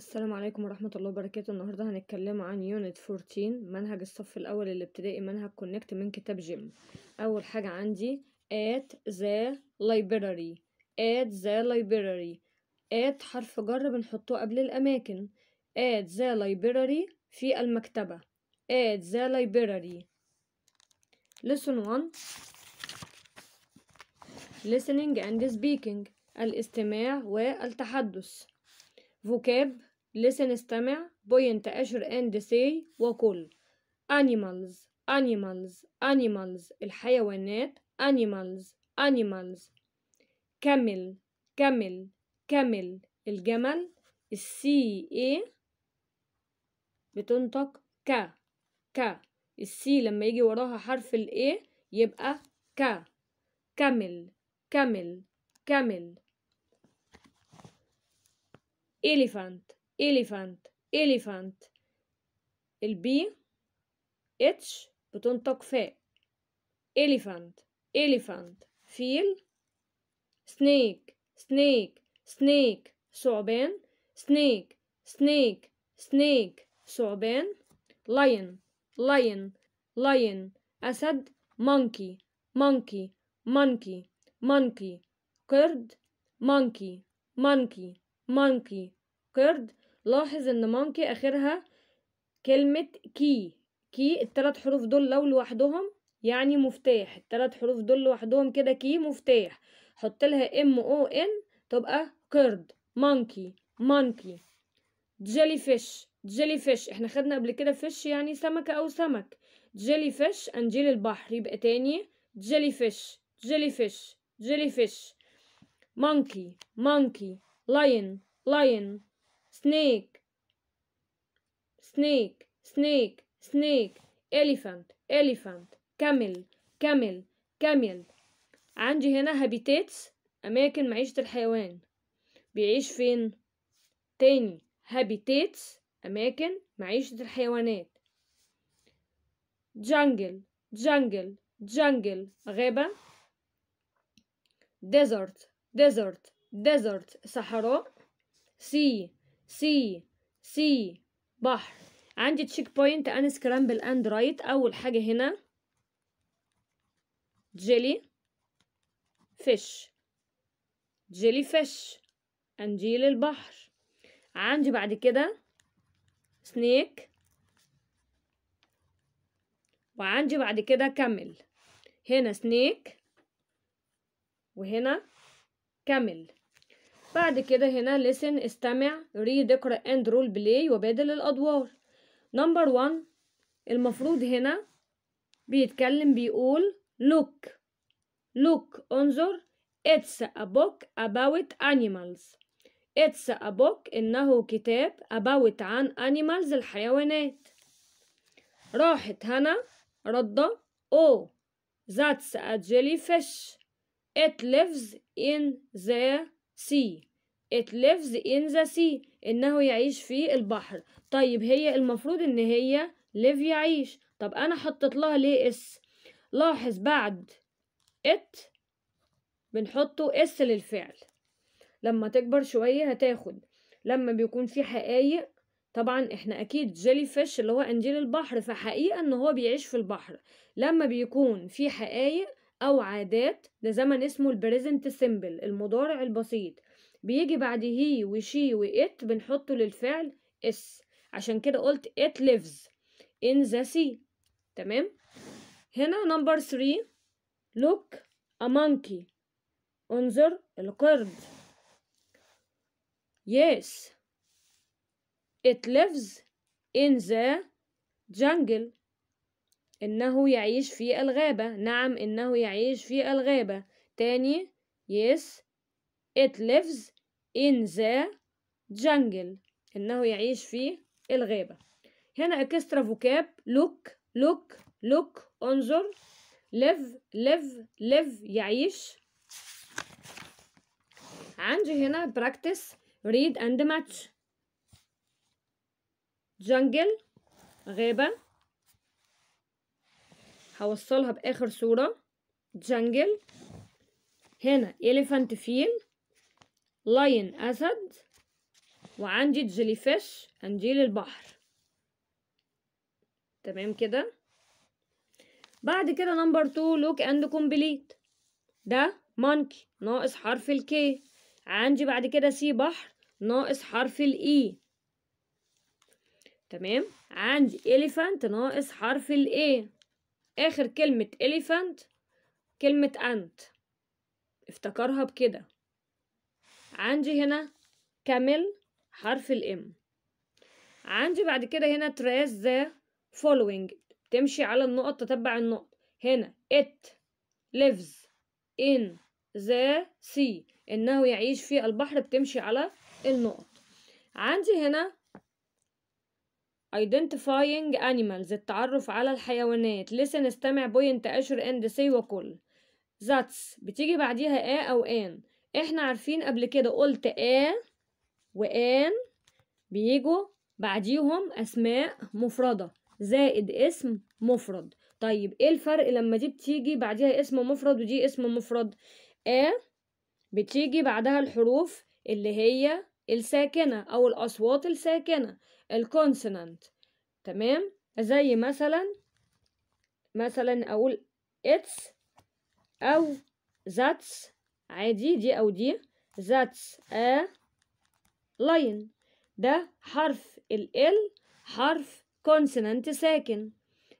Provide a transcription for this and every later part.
السلام عليكم ورحمة الله وبركاته النهاردة هنتكلم عن يونت 14 منهج الصف الأول الابتدائي منهج كونكت من كتاب جيم أول حاجة عندي at the library at the library at حرف جر بنحطه قبل الأماكن at the library في المكتبة at the library lesson one listening and speaking الاستماع والتحدث vocab Listen استمع point أشر and say وقل animals animals animals الحيوانات animals animals camel camel camel الجمل c ايه بتنطق ك ك السي لما يجي وراها حرف a يبقى ك كمل كمل كمل elephant elephant elephant البي اتش بتنطق فاء elephant elephant فيل snake snake snake ثعبان snake snake snake ثعبان lion lion lion أسد monkey monkey monkey monkey قرد monkey monkey monkey قرد لاحظ ان مونكي اخرها كلمة كي كي التلات حروف دول لو لوحدهم يعني مفتاح التلات حروف دول لوحدهم كده كي مفتاح حط لها ام او ان تبقى كرد مونكي مونكي جيلي فيش جيلي فيش احنا خدنا قبل كده فيش يعني سمكة او سمك جيلي فيش انجيل البحر يبقى تاني جيلي فيش جيلي فيش جيلي فيش مونكي مونكي لاين لاين سنيك سنيك سنيك سنيك إليفانت إليفانت كامل كامل كامل عندي هنا هابيتاتس أماكن معيشة الحيوان بيعيش فين تاني هابيتاتس أماكن معيشة الحيوانات جانجل جانجل جانجل غابة ديزرت ديزرت ديزرت صحراء سي سي سي بحر عندي تشيك بوينت ان سكرامبل اند رايت اول حاجه هنا جيلي فيش جيلي فيش انجيل البحر عندي بعد كده سنيك وعندي بعد كده كامل هنا سنيك وهنا كامل بعد كده هنا listen استمع read اقرأ and roll play وبادل الأدوار نمبر 1 المفروض هنا بيتكلم بيقول look look انظر it's a book about animals it's a book إنه كتاب about عن animals الحيوانات راحت هنا ردة oh that's a jellyfish it lives in the سي it lives in the sea انه يعيش في البحر طيب هي المفروض ان هي live يعيش طب انا حطيت لها ليه اس لاحظ بعد it بنحطه اس للفعل لما تكبر شوية هتاخد لما بيكون في حقايق طبعا احنا اكيد جيلي فيش اللي هو انجيل البحر فحقيقة ان هو بيعيش في البحر لما بيكون في حقايق أو عادات ده زمن اسمه البريزنت سيمبل المضارع البسيط بيجي بعد هي وشي وإت بنحطه للفعل اس عشان كده قلت it lives in the sea تمام هنا نمبر 3 look a monkey انظر القرد yes it lives in the jungle إنه يعيش في الغابة نعم إنه يعيش في الغابة تاني yes it lives in the jungle إنه يعيش في الغابة هنا اكسترا فوكاب look look look انظر live live live يعيش عندي هنا practice read and match jungle غابة هوصلها باخر صوره جنجل هنا إليفانت فيل لاين اسد وعندي جيلي فيش انجيل البحر تمام كده بعد كده نمبر تو لوك اند كومبليت ده مونكي ناقص حرف الكي عندي بعد كده سي بحر ناقص حرف الاي e. تمام عندي إليفانت ناقص حرف الاي آخر كلمة elephant كلمة أنت افتكرها بكده عندي هنا كامل حرف الام عندي بعد كده هنا trace the following تمشي على النقط تتبع النقط هنا it lives in the sea انه يعيش في البحر بتمشي على النقط عندي هنا identifying animals التعرف على الحيوانات listen استمع بوينت أشر and say وكل that's بتيجي بعديها a أو an احنا عارفين قبل كده قلت a وان بيجوا بعديهم أسماء مفردة زائد اسم مفرد طيب ايه الفرق لما دي بتيجي بعديها اسم مفرد ودي اسم مفرد a بتيجي بعدها الحروف اللي هي الساكنة أو الأصوات الساكنة الكونسونانت تمام زي مثلا مثلا اقول اتس او ذاتس عادي دي او دي ذاتس ا لاين ده حرف ال ال حرف كونسونانت ساكن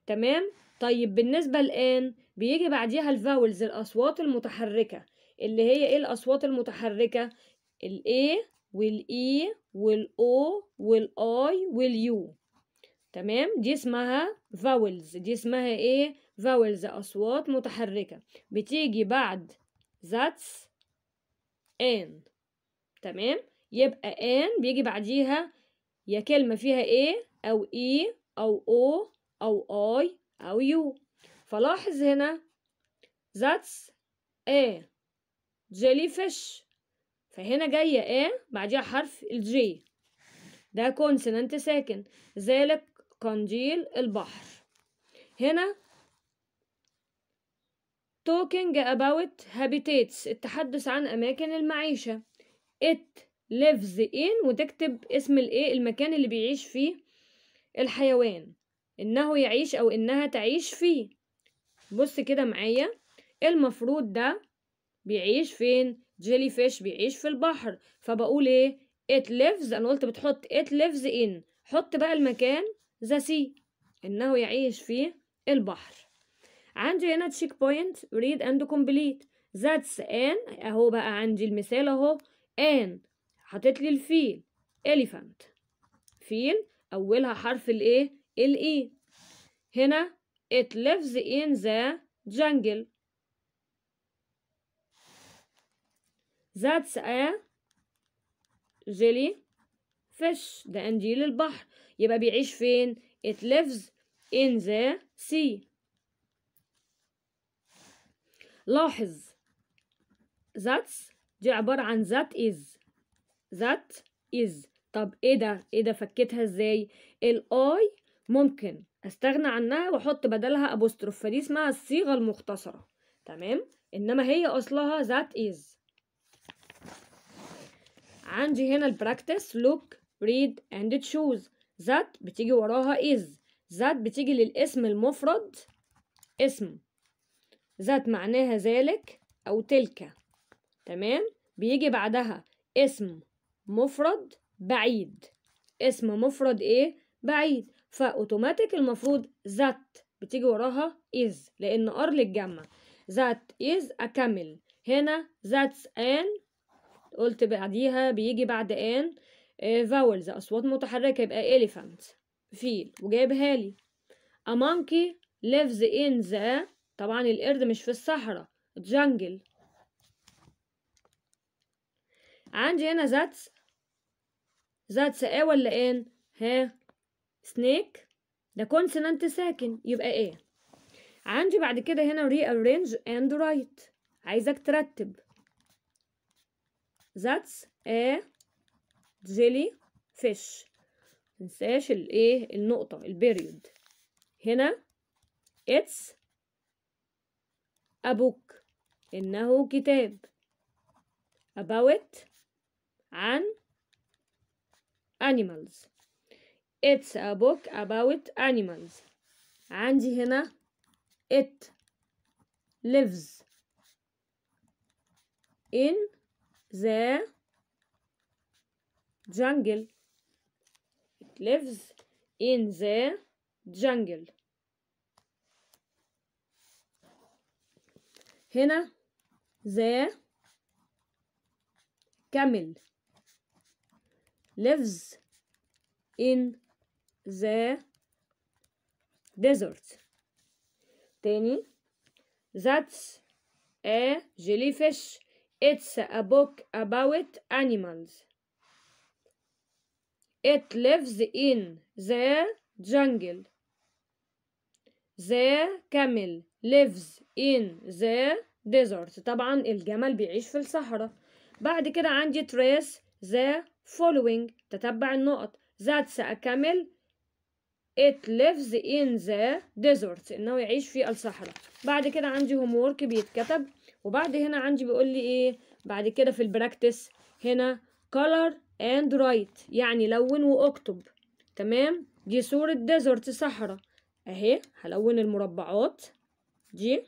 تمام طيب بالنسبة الآن بيجي بعديها الفاولز الأصوات المتحركة اللي هي إيه الأصوات المتحركة ال والاي والاو والاي واليو تمام دي اسمها فاولز دي اسمها ايه فاولز اصوات متحركه بتيجي بعد ذاتس ان تمام يبقى ان بيجي بعديها يا كلمه فيها ايه او اي او او او اي او يو فلاحظ هنا ذاتس ايه جيلي فيش فهنا جاية A بعديها حرف الجي ده كونسونانت ساكن ذلك قنديل البحر هنا talking about habitats التحدث عن أماكن المعيشة it lives in وتكتب اسم الايه المكان اللي بيعيش فيه الحيوان انه يعيش او انها تعيش فيه بص كده معايا المفروض ده بيعيش فين جيلي فيش بيعيش في البحر فبقول ايه it lives انا قلت بتحط it lives in حط بقى المكان ذا سي انه يعيش في البحر عندي هنا تشيك بوينت read and complete that's an اهو بقى عندي المثال اهو an حطيت لي الفيل elephant فيل اولها حرف الايه الاي e. هنا it lives in the jungle That's a جيلي fish ده قنديل البحر يبقى بيعيش فين it lives in the sea لاحظ that's دي عبارة عن that is ذات از طب ايه ده ايه ده فكتها ازاي الاي ممكن استغنى عنها واحط بدلها ابوستروف فدي اسمها الصيغة المختصرة تمام انما هي اصلها that is عندي هنا البراكتس look read and choose that بتيجي وراها is that بتيجي للاسم المفرد اسم ذات معناها ذلك أو تلك تمام بيجي بعدها اسم مفرد بعيد اسم مفرد ايه بعيد فاوتوماتيك المفروض ذات بتيجي وراها is لان ار للجمع ذات is اكمل هنا that's ان قلت بعديها بيجي بعد ان فاولز آه، اصوات متحركه يبقى elephant فيل وجايبها لي a monkey lives in the طبعا القرد مش في الصحراء جانجل عندي هنا ذاتس ذاتس ايه ولا ان ها سنيك ده كونسونانت ساكن يبقى ايه عندي بعد كده هنا rearrange and write عايزك ترتب That's a jellyfish. fish تنساش الايه النقطة البيريود هنا it's a book إنه كتاب about عن animals it's a book about animals عندي هنا it lives in the jungle it lives in the jungle هنا the camel lives in the desert تاني that's a jellyfish It's a book about animals. It lives in the jungle. The camel lives in the desert. طبعا الجمل بيعيش في الصحراء. بعد كده عندي trace the following تتبع النقط. That's a camel. It lives in the desert. إنه يعيش في الصحراء. بعد كده عندي homework بيتكتب وبعد هنا عندي بيقول لي ايه بعد كده في البراكتس هنا color and write يعني لون واكتب تمام دي صورة ديزرت صحراء اهي هلون المربعات دي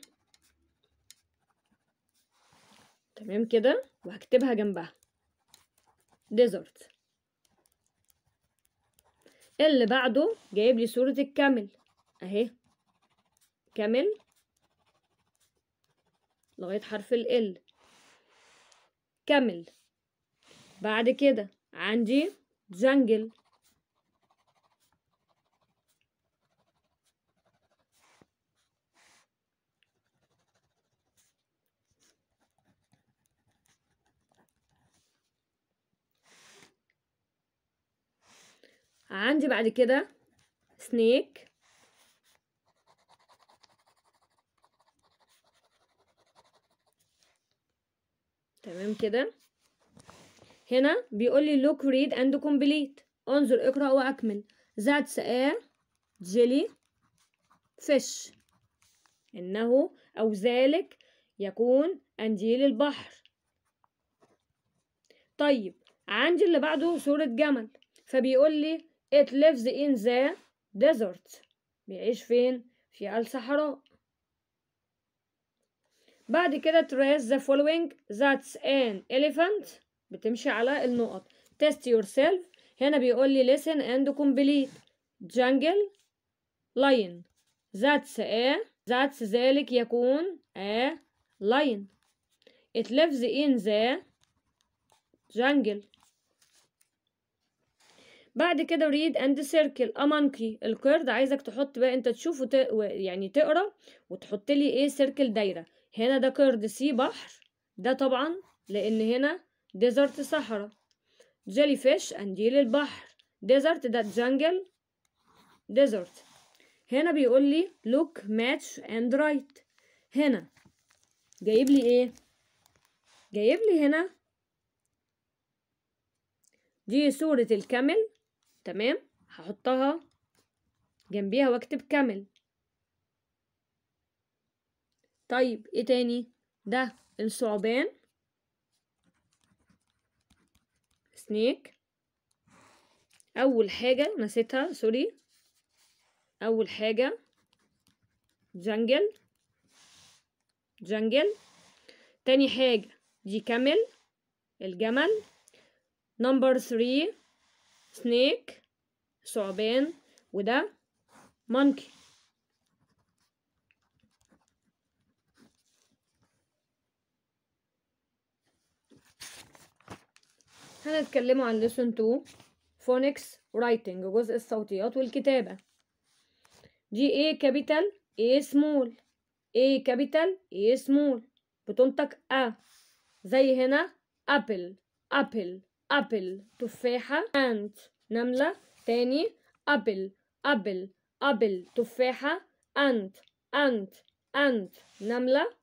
تمام كده وهكتبها جنبها ديزرت اللي بعده جايب لي صورة الكامل اهي كامل لغاية حرف ال كامل بعد كده عندي جنجل عندي بعد كده سنيك تمام كده هنا بيقول لي look read and complete انظر اقرأ واكمل that's a jelly fish انه او ذلك يكون انديل البحر طيب عندي اللي بعده صورة جمل فبيقول لي it lives in the desert بيعيش فين في الصحراء بعد كده تريس the following that's an elephant بتمشي على النقط test yourself هنا بيقول لي listen and complete jungle lion that's a that's ذلك يكون a lion it lives in the jungle بعد كده read and circle a monkey القرد عايزك تحط بقى انت تشوف وت... يعني تقرا وتحط لي ايه سيركل دايره هنا ده قرد سي بحر ده طبعا لأن هنا ديزرت صحراء جيلي فيش أنديل البحر ديزرت ده جنجل ديزرت هنا بيقول لي لوك ماتش اند رايت هنا جايب لي ايه جايب لي هنا دي صورة الكامل تمام هحطها جنبيها واكتب كامل طيب ايه تاني ده الثعبان سنيك اول حاجة نسيتها سوري اول حاجة جنجل جنجل تاني حاجة دي كامل الجمل نمبر ثري سنيك ثعبان وده مونكي هنتكلم عن لسون تو فونكس رايتنج جزء الصوتيات والكتابة دي ايه كابيتال ايه سمول ايه كابيتال ايه سمول بتنطق أ زي هنا أبل أبل أبل تفاحة أنت نملة تاني أبل أبل أبل تفاحة أنت أنت أنت نملة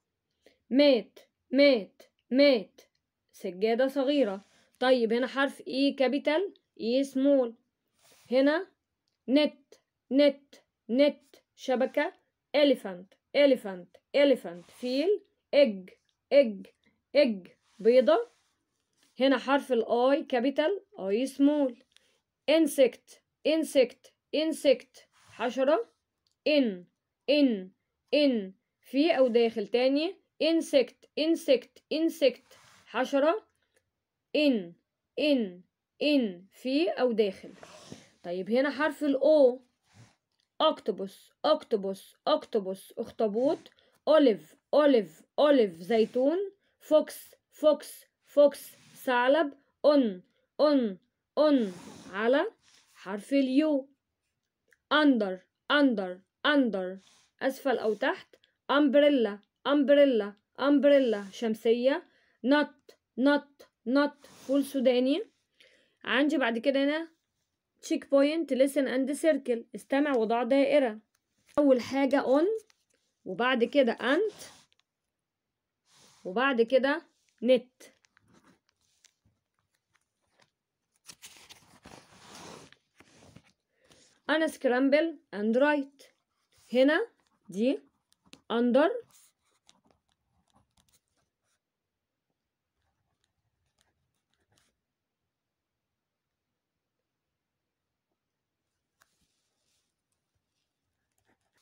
مات مات مات سجادة صغيرة طيب هنا حرف اي كابيتال اي سمول هنا نت نت نت شبكة elephant elephant elephant فيل egg egg egg بيضة هنا حرف الاي كابيتال اي سمول insect insect insect حشرة in in in في او داخل تاني insect insect insect حشرة إن إن إن في أو داخل طيب هنا حرف الأو أكتوبوس أكتوبوس أكتوبوس أخطبوط أوليف أوليف أوليف زيتون فوكس فوكس فوكس ثعلب أن أن أن على حرف اليو أندر أندر أندر أسفل أو تحت أمبريلا أمبريلا أمبريلا شمسية نط نط نوت فول سوداني عندي بعد كده هنا تشيك بوينت لسن اند سيركل استمع وضع دائرة أول حاجة اون وبعد كده أنت وبعد كده نت أنا سكرامبل أند رايت هنا دي أندر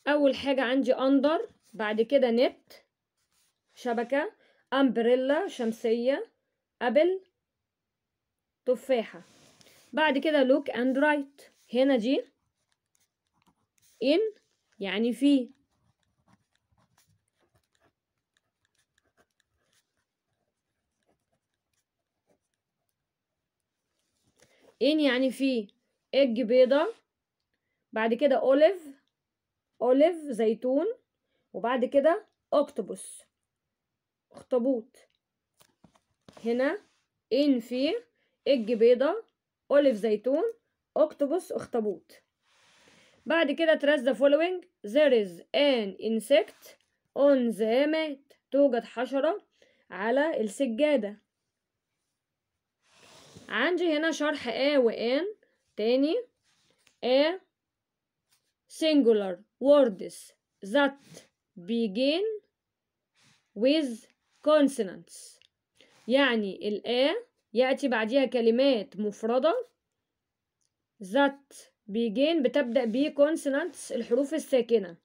اول حاجه عندي اندر بعد كده نت شبكه امبريلا شمسيه ابل تفاحه بعد كده لوك اند رايت هنا دي ان يعني في ان يعني في اج بيضه بعد كده اوليف اوليف زيتون وبعد كده اكتوبوس اخطبوط هنا في اج بيضة اوليف زيتون اكتوبوس اخطبوط بعد كده trace ذا فولوينج there is an insect on the مات توجد حشرة على السجادة عندي هنا شرح ا و ان تاني ا singular words that begin with consonants يعني الآ يأتي بعديها كلمات مفردة that begin بتبدأ ب consonants الحروف الساكنة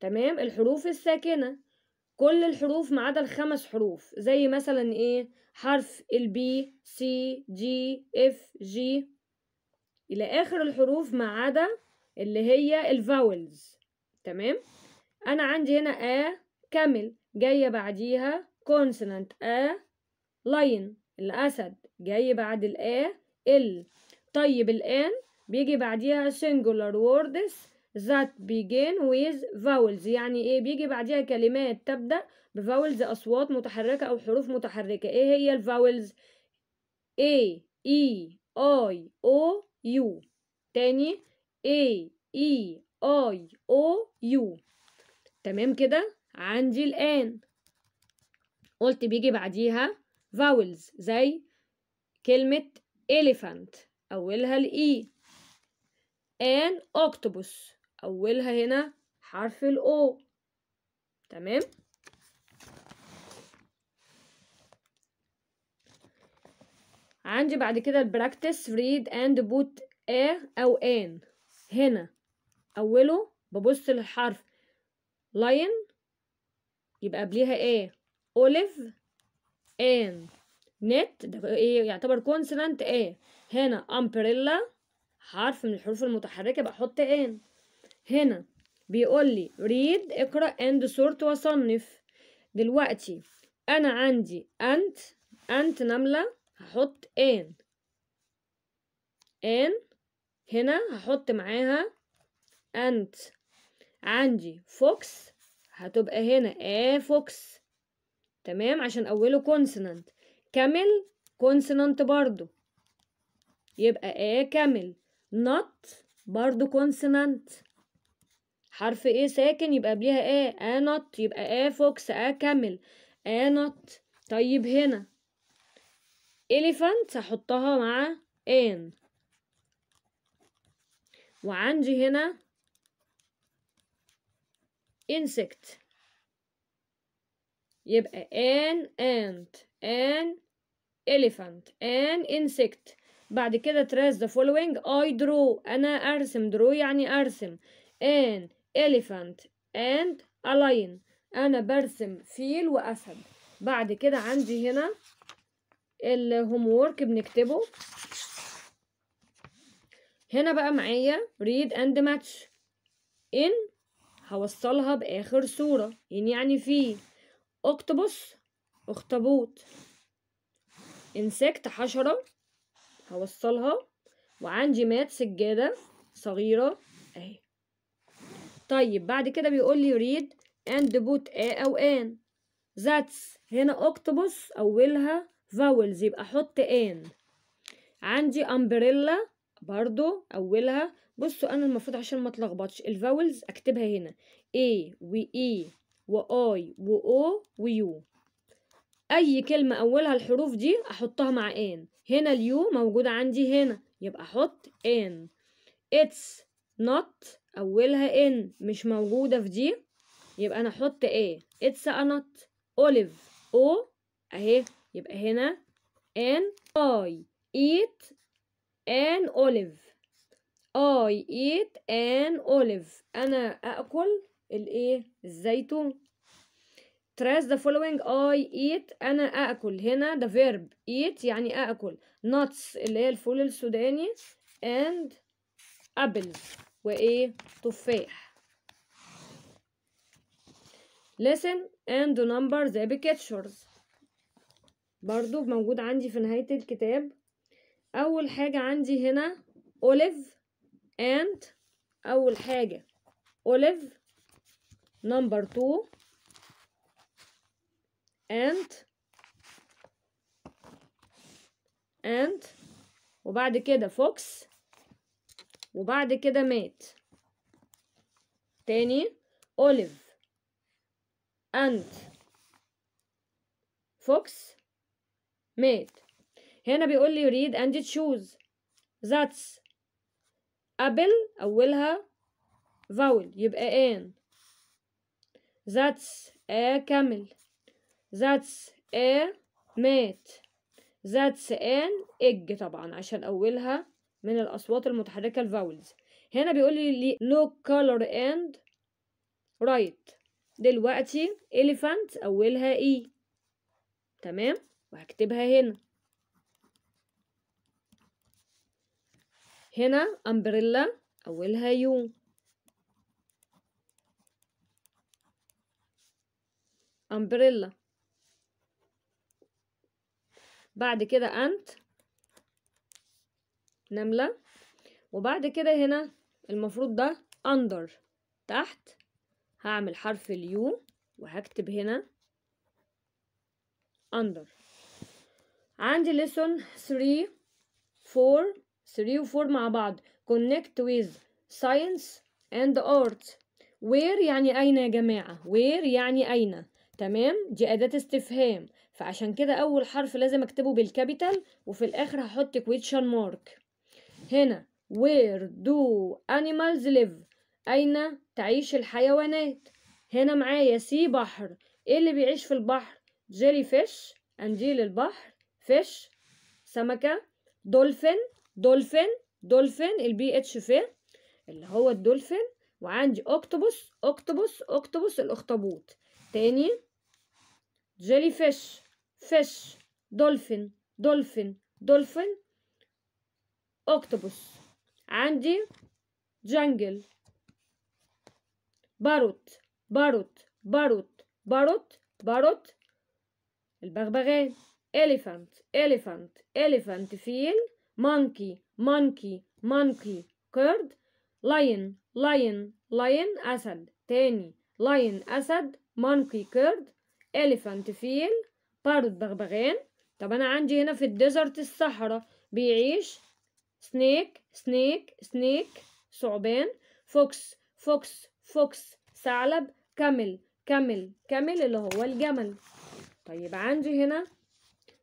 تمام الحروف الساكنة كل الحروف ما عدا الخمس حروف زي مثلا ايه حرف البي سي جي اف جي الى اخر الحروف ما عدا اللي هي الفاولز تمام انا عندي هنا ا كامل جايه بعديها كونسونانت ا لاين الاسد جاي بعد الا ال طيب الان بيجي بعديها singular words that begin with vowels يعني ايه بيجي بعديها كلمات تبدأ بفاولز أصوات متحركة أو حروف متحركة ايه هي الفاولز ا اي اي او يو تاني A E I O U تمام كده عندي الآن قلت بيجي بعديها vowels زي كلمة elephant أولها الإي e. and octopus أولها هنا حرف الأو تمام عندي بعد كده البراكتس read and put a أو an هنا أوله ببص للحرف لاين يبقى قبليها ايه اوليف ان نت ده ايه يعتبر consonant ايه هنا امبريلا حرف من الحروف المتحركه يبقى احط ان هنا بيقول لي ريد اقرا اند سورت وصنف دلوقتي انا عندي انت انت نمله هحط ان ان هنا هحط معاها أنت عندي فوكس هتبقى هنا ايه فوكس تمام عشان أوله كونسونانت كامل كونسونانت برضو يبقى ايه كامل نط برضو كونسونانت حرف ايه ساكن يبقى قبليها ايه نوت يبقى ايه فوكس ايه كامل ايه نوت طيب هنا إليفانت هحطها مع ان وعندي هنا insect يبقى an ant an elephant an insect بعد كده trace the following I draw أنا أرسم draw يعني أرسم an elephant and a lion أنا برسم فيل وأسد بعد كده عندي هنا الهومورك بنكتبه هنا بقى معايا read and match in هوصلها بآخر صورة in يعني في octopus اخطبوط insect حشرة هوصلها وعندي مات سجادة صغيرة اهي طيب بعد كده بيقول لي read and put a او an that's هنا octopus اولها vowels يبقى احط ان عندي umbrella برضو اولها بصوا انا المفروض عشان ما اتلخبطش الفاولز اكتبها هنا a و e و i و o و u اي كلمه اولها الحروف دي احطها مع ان هنا اليو موجوده عندي هنا يبقى احط ان اتس نوت اولها ان مش موجوده في دي يبقى انا احط ايه اتس not اوليف او اهي يبقى هنا ان اي eat an olive I eat an olive أنا أأكل الإيه الزيتون trash the following I eat أنا أأكل هنا the verb eat يعني أأكل nuts اللي هي الفول السوداني and apples وإيه تفاح listen and number the pictures برضو موجود عندي في نهاية الكتاب اول حاجة عندي هنا اوليف and اول حاجة اوليف نمبر تو and and وبعد كده فوكس وبعد كده مات تاني اوليف and فوكس مات هنا بيقول لي read and choose that's ابل أولها vowel يبقى an that's a camel that's a مات that's an egg طبعا عشان أولها من الأصوات المتحركة الفاولز هنا بيقول لي look color and right دلوقتي elephant أولها e تمام وهكتبها هنا هنا أمبريلا أولها يو أمبريلا بعد كده أنت نملة وبعد كده هنا المفروض ده أندر تحت هعمل حرف اليو وهكتب هنا أندر عندي lesson 3 4 3 و 4 مع بعض connect with science and art where يعني أين يا جماعة where يعني أين تمام دي أداة استفهام فعشان كده أول حرف لازم أكتبه بالكابيتال وفي الآخر هحط question mark هنا where do animals live أين تعيش الحيوانات هنا معايا سي بحر إيه اللي بيعيش في البحر jellyfish فيش أنجيل البحر fish سمكة dolphin دولفين دولفين البي اتش في اللي هو الدولفين وعندي اكتوبوس اكتوبوس اكتوبوس الاخطبوط تاني جيلي فيش فيش دولفين دولفين دولفين اكتوبوس عندي جانجل باروت باروت باروت باروت باروت البغبغان اليفانت اليفانت اليفانت فيل monkey monkey monkey قرد lion lion lion أسد تاني lion أسد monkey قرد elephant فيل parrot بغبغان طب أنا عندي هنا في الديزرت الصحراء بيعيش سنيك سنيك سنيك ثعبان فوكس فوكس فوكس ثعلب كامل كامل كامل اللي هو الجمل طيب عندي هنا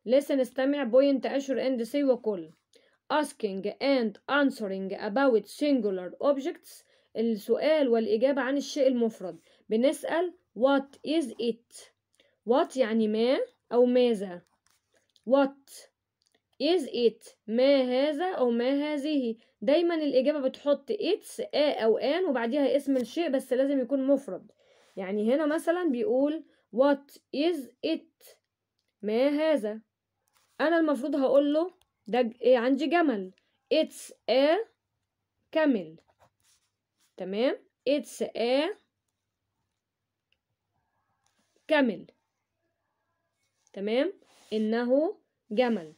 لسه نستمع بوينت اشور اند سي وكل asking and answering about singular objects السؤال والإجابة عن الشيء المفرد بنسأل what is it what يعني ما أو ماذا what is it ما هذا أو ما هذه دايما الإجابة بتحط it's a أو an وبعديها اسم الشيء بس لازم يكون مفرد يعني هنا مثلا بيقول what is it ما هذا أنا المفروض هقول له ده ايه عندي جمل it's a camel تمام it's a camel تمام انه جمل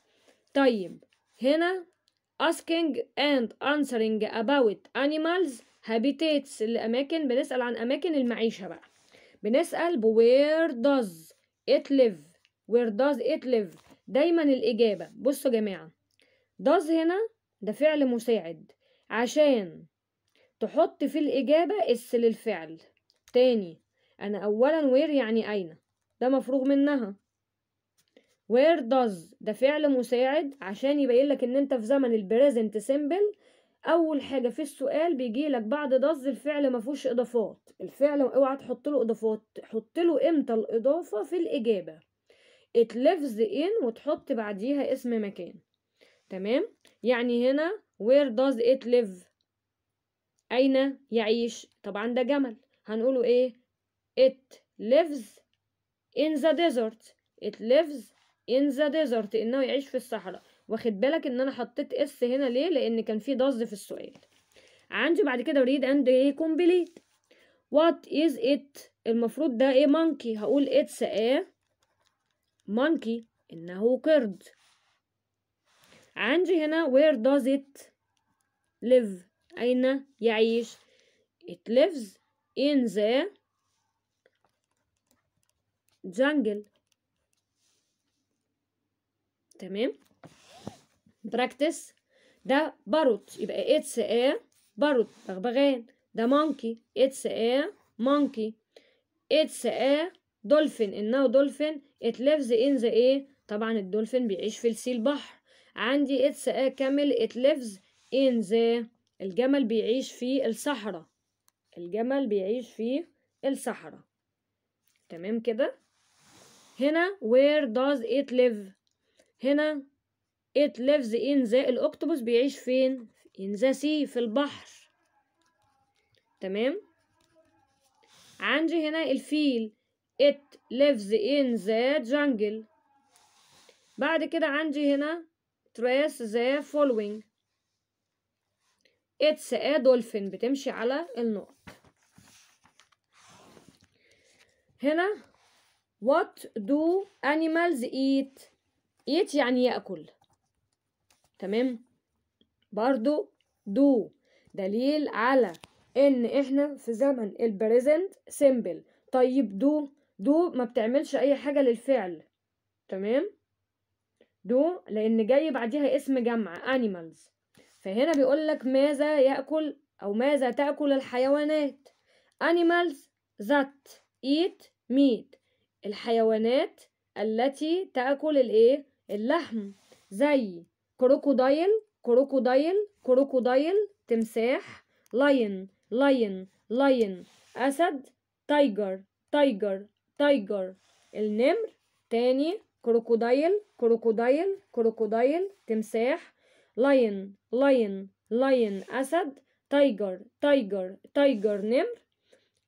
طيب هنا asking and answering about animals habitats الأماكن بنسأل عن أماكن المعيشة بقى بنسأل where does it live where does it live دايما الإجابة بصوا يا جماعة does هنا ده فعل مساعد عشان تحط في الإجابة اس للفعل تاني أنا أولا وير يعني أين ده مفروغ منها where does ده فعل مساعد عشان يبين لك ان انت في زمن البريزنت سيمبل اول حاجه في السؤال بيجي لك بعد does الفعل مفهوش اضافات الفعل اوعى تحط له اضافات حط له امتى الاضافه في الاجابه it lives in وتحط بعديها اسم مكان تمام يعني هنا where does it live أين يعيش طبعا ده جمل هنقوله إيه it lives in the desert it lives in the desert إنه يعيش في الصحراء واخد بالك إن أنا حطيت اس هنا ليه لأن كان في ضز في السؤال عندي بعد كده read and إيه complete what is it المفروض ده إيه monkey هقول it's a monkey إنه قرد عندي هنا where does it live أين يعيش it lives in the jungle تمام براكتس ده باروت يبقى اتس ا باروت بغبغان ده مونكي اتس ا مونكي اتس ا دولفين انه دولفين ات ليفز ان ذا ايه طبعا الدولفين بيعيش في السي البحر عندي اتس ا كامل ات lives in the الجمل بيعيش في الصحراء الجمل بيعيش في الصحراء تمام كده هنا where does it live هنا it lives in the الأكتوبوس بيعيش فين in the sea في البحر تمام عندي هنا الفيل it lives in the jungle بعد كده عندي هنا trace the following it's a dolphin بتمشي على النقط هنا what do animals eat eat يعني يأكل تمام برضو do دليل على ان احنا في زمن البريزنت سيمبل طيب do do ما بتعملش اي حاجة للفعل تمام دو لان جاي بعديها اسم جمع animals فهنا بيقول لك ماذا ياكل او ماذا تاكل الحيوانات animals that eat meat الحيوانات التي تاكل الايه اللحم زي كروكودايل كروكودايل كروكودايل تمساح لاين لاين لاين اسد تايجر تايجر تايجر النمر تاني كروكودايل كروكودايل كروكودايل تمساح لاين لاين لاين أسد تايجر تايجر تايجر نمر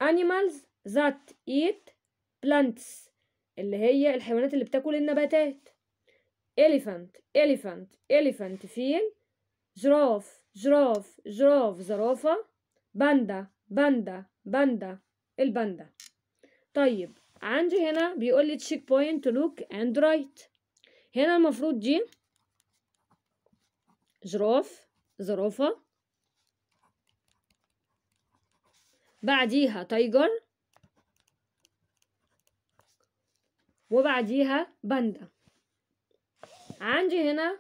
animals that eat plants اللي هي الحيوانات اللي بتاكل النباتات elephant elephant elephant فيل جراف جراف جراف زرافة باندا باندا باندا الباندا طيب عندي هنا بيقول لي تشيك بوينت لوك اند رايت هنا المفروض دي جراف زرافة بعديها تايجر وبعديها باندا عندي هنا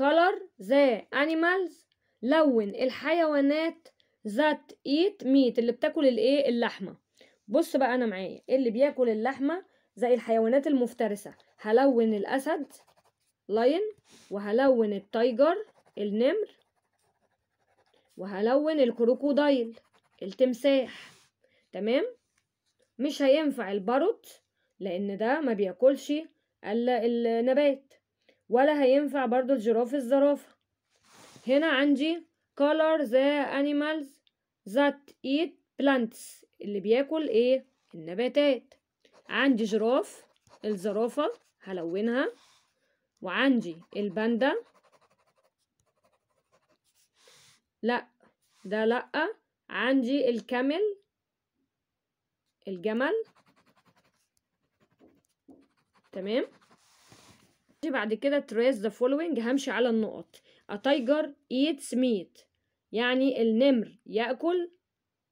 color the animals لون الحيوانات that eat meat اللي بتاكل الايه اللحمه بص بقى انا معايا إيه اللي بياكل اللحمه زي الحيوانات المفترسه هلون الاسد لاين وهلون التايجر النمر وهلون الكروكودايل التمساح تمام مش هينفع الباروت لان ده ما بياكلش الا النبات ولا هينفع برضو الجراف الزرافه هنا عندي color the animals that eat plants اللي بياكل ايه النباتات عندي جراف الزرافة هلونها وعندي الباندا لا ده لا عندي الكامل الجمل تمام بعد كده تريس ذا فولوينج همشي على النقط a tiger eats meat يعني النمر يأكل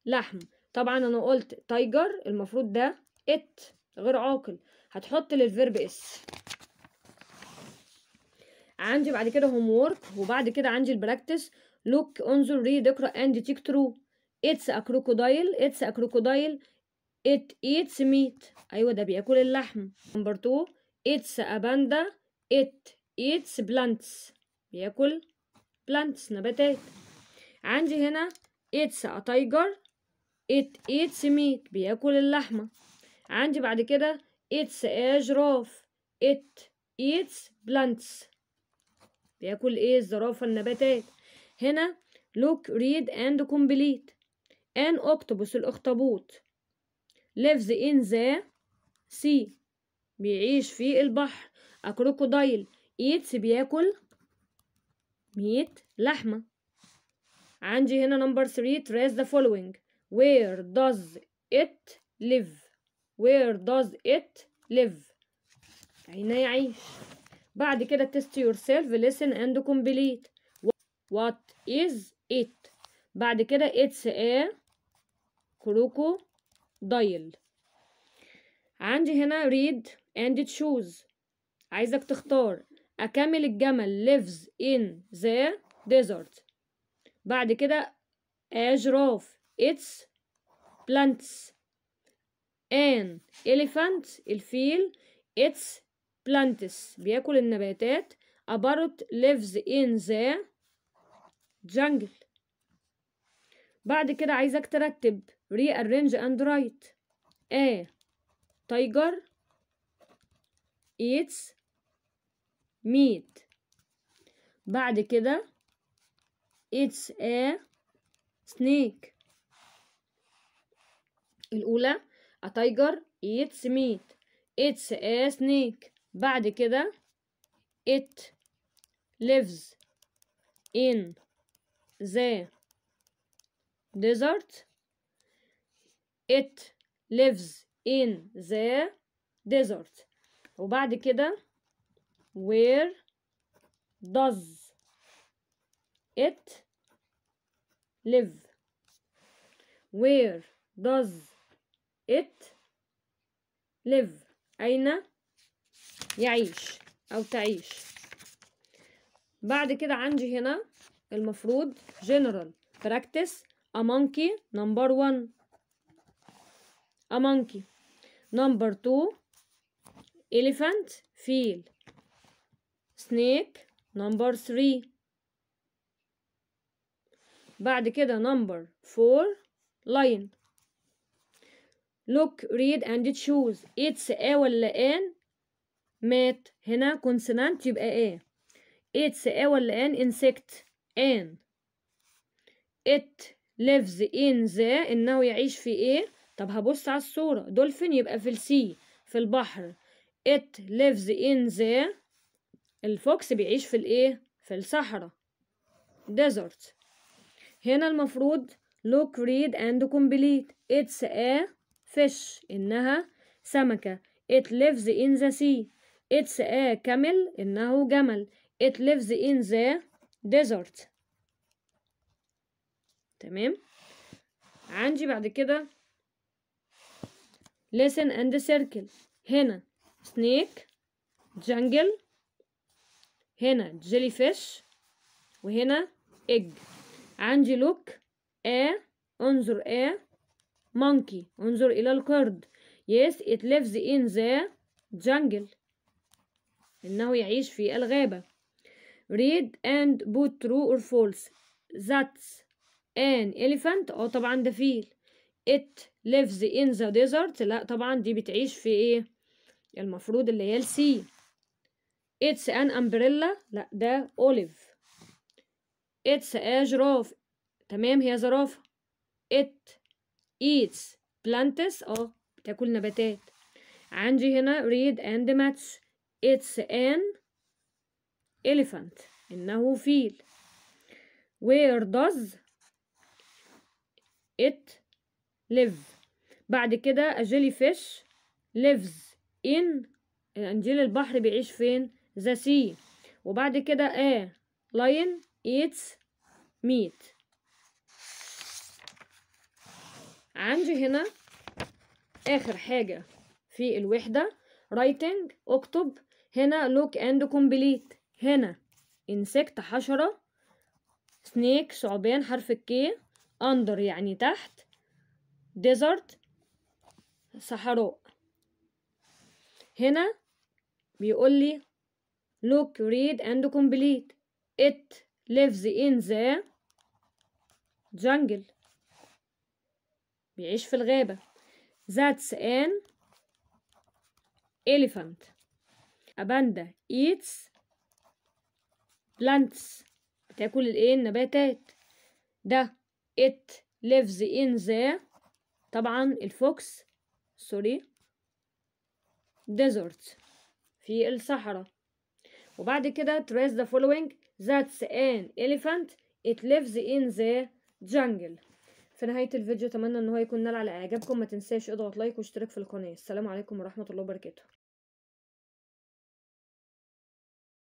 لحم طبعا انا قلت تايجر المفروض ده ات غير عاقل هتحط للفيرب اس عندي بعد كده هوم وورك وبعد كده عندي البراكتس لوك انظر ريد اقرا اند تيك ترو اتس ا كروكودايل اتس ا كروكودايل ات ايتس ميت ايوه ده بياكل اللحم نمبر 2 اتس ا باندا ات ايتس بلانتس بياكل بلانتس نباتات عندي هنا اتس ا تايجر it eats meat بياكل اللحمة عندي بعد كده it's a giraffe it eats plants بياكل ايه الزرافة النباتات هنا look read and complete an octopus الاخطبوط lives in the sea بيعيش في البحر a crocodile eats بياكل ميت لحمة عندي هنا نمبر 3 trace the following where does it live where does it live اين يعيش بعد كده test yourself listen and complete what is it بعد كده it's a crocodile عندي هنا read and choose عايزك تختار أكمل الجمل lives in the desert بعد كده اجراف its plants an elephant الفيل its plants بياكل النباتات a parrot lives in the jungle بعد كده عايزك ترتب rearrange and write a tiger eats meat بعد كده it's a snake الأولى a tiger eats meat it's a snake بعد كده it lives in the desert it lives in the desert وبعد كده where does it live where does it live أين يعيش أو تعيش بعد كده عندي هنا المفروض general practice a monkey number one a monkey number two elephant feel snake number three بعد كده number four lion look read and choose it's a ولا ان مات هنا consonant يبقى a it's a ولا ان insect ان it lives in the انه يعيش في ايه طب هبص على الصورة دولفين يبقى في السي في البحر it lives in the الفوكس بيعيش في الايه في الصحراء desert هنا المفروض look read and complete it's a fish إنها سمكة it lives in the sea it's a camel إنه جمل it lives in the desert تمام عندي بعد كده listen and circle هنا snake jungle هنا jellyfish وهنا egg عندي look a انظر a monkey انظر إلى القرد yes it lives in the jungle إنه يعيش في الغابة read and put true or false that's an elephant أو طبعا ده فيل it lives in the desert لا طبعا دي بتعيش في ايه المفروض اللي هي السي it's an umbrella لا ده olive it's a giraffe تمام هي زرافة it eats plantes اه بتاكل نباتات عندي هنا read and match it's an elephant إنه فيل where does it live بعد كده a jellyfish lives in أنجيل البحر بيعيش فين the sea وبعد كده a lion eats meat عندي هنا اخر حاجة في الوحدة رايتنج اكتب هنا لوك اند كومبليت هنا انسكت حشرة سنيك ثعبان حرف الكي اندر يعني تحت ديزرت صحراء هنا بيقول لي look read and complete it lives in the jungle بيعيش في الغابة That's an elephant A panda eats plants بتاكل الايه النباتات ده it lives in the طبعا الفوكس سوري desert في الصحراء وبعد كده trace the following that's an elephant it lives in the jungle في نهاية الفيديو اتمنى ان هو يكون نال على اعجابكم ما تنساش اضغط لايك واشتراك في القناة السلام عليكم ورحمة الله وبركاته